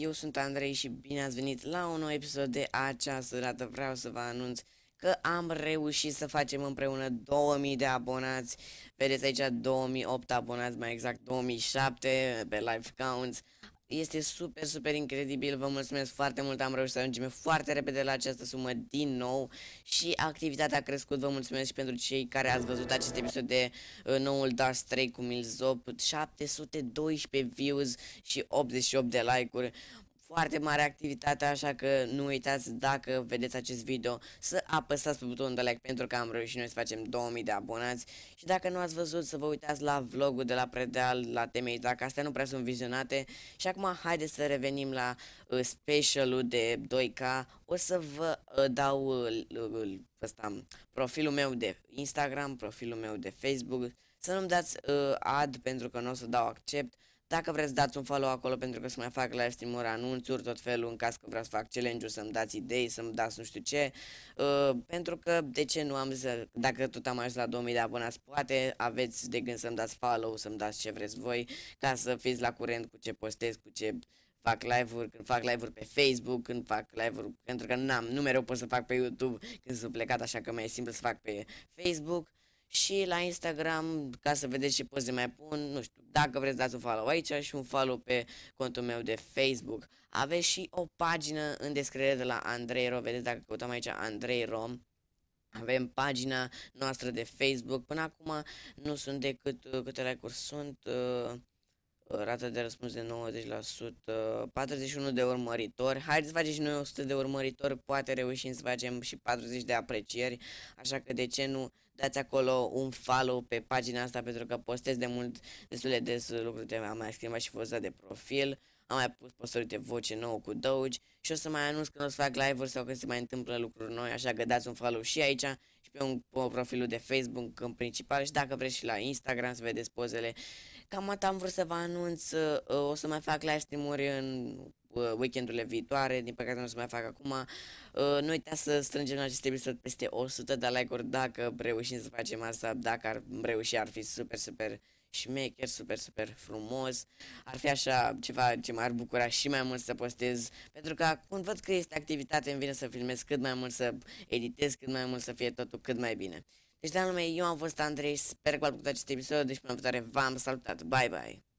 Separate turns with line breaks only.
eu sunt Andrei și bine ați venit la un nou episod de această dată. Vreau să vă anunț că am reușit să facem împreună 2000 de abonați. Vedeți aici 2008 abonați, mai exact 2007 pe live counts. Este super, super incredibil, vă mulțumesc foarte mult, am reușit să ajungem foarte repede la această sumă din nou și activitatea a crescut, vă mulțumesc și pentru cei care ați văzut acest episod de uh, noul Dust 3 cu Milzop, 712 views și 88 de like-uri, foarte mare activitate, așa că nu uitați dacă vedeți acest video să apăsați pe butonul de like pentru că am reușit noi să facem 2000 de abonați și dacă nu ați văzut să vă uitați la vlogul de la Predeal, la temei, dacă astea nu prea sunt vizionate și acum haideți să revenim la uh, specialul de 2K, o să vă uh, dau uh, ăsta, profilul meu de Instagram, profilul meu de Facebook, să nu-mi dați uh, ad pentru că nu o să dau accept, dacă vreți dați un follow acolo pentru că să mai fac live stream-uri, anunțuri, tot felul în caz că vreau să fac challenge-uri, să-mi dați idei, să-mi dați nu știu ce. Uh, pentru că de ce nu am să, dacă tot am ajuns la 2000 de abonați, poate aveți de gând să-mi dați follow, să-mi dați ce vreți voi, ca să fiți la curent cu ce postez, cu ce fac live-uri, când fac live-uri pe Facebook, când fac live-uri, pentru că n-am, nu mereu pot să fac pe YouTube când sunt plecat, așa că mai e simplu să fac pe Facebook și la Instagram, ca să vedeți ce poze mai pun, nu știu, dacă vreți dați un follow aici și un follow pe contul meu de Facebook. Aveți și o pagină în descriere de la Andrei Rom, vedeți dacă căutăm aici Andrei Rom, avem pagina noastră de Facebook. Până acum nu sunt decât câte like-uri sunt, uh, Uh, rata de răspuns de 90%, 41 de urmăritori. Haideți să facem și noi 100 de urmăritori, poate reușim să facem și 40 de aprecieri, așa că de ce nu dați acolo un follow pe pagina asta pentru că postez de mult, destul de des lucruri de am mai schimbat și fost de profil. Am mai pus postări de voce nouă cu Doge și o să mai anunț când o să fac live-uri sau când se mai întâmplă lucruri noi, așa că dați un follow și aici pe, un, pe profilul de Facebook în principal și dacă vreți și la Instagram să vedeți pozele. Cam atât am vrut să vă anunț, uh, o să mai fac live stream-uri în uh, weekendurile viitoare, din păcate nu o să mai fac acum. Uh, nu uita să strângem în acest episod peste 100 de like-uri dacă reușim să facem asta, dacă ar reuși ar fi super, super șmecher, super, super frumos. Ar fi așa ceva ce m-ar bucura și mai mult să postez, pentru că acum văd că este activitate, îmi vine să filmez cât mai mult, să editez cât mai mult, să fie totul cât mai bine. Deci, de anume, eu am fost Andrei, sper că v-a plăcut acest episod, deci până viitoare v-am salutat, bye bye!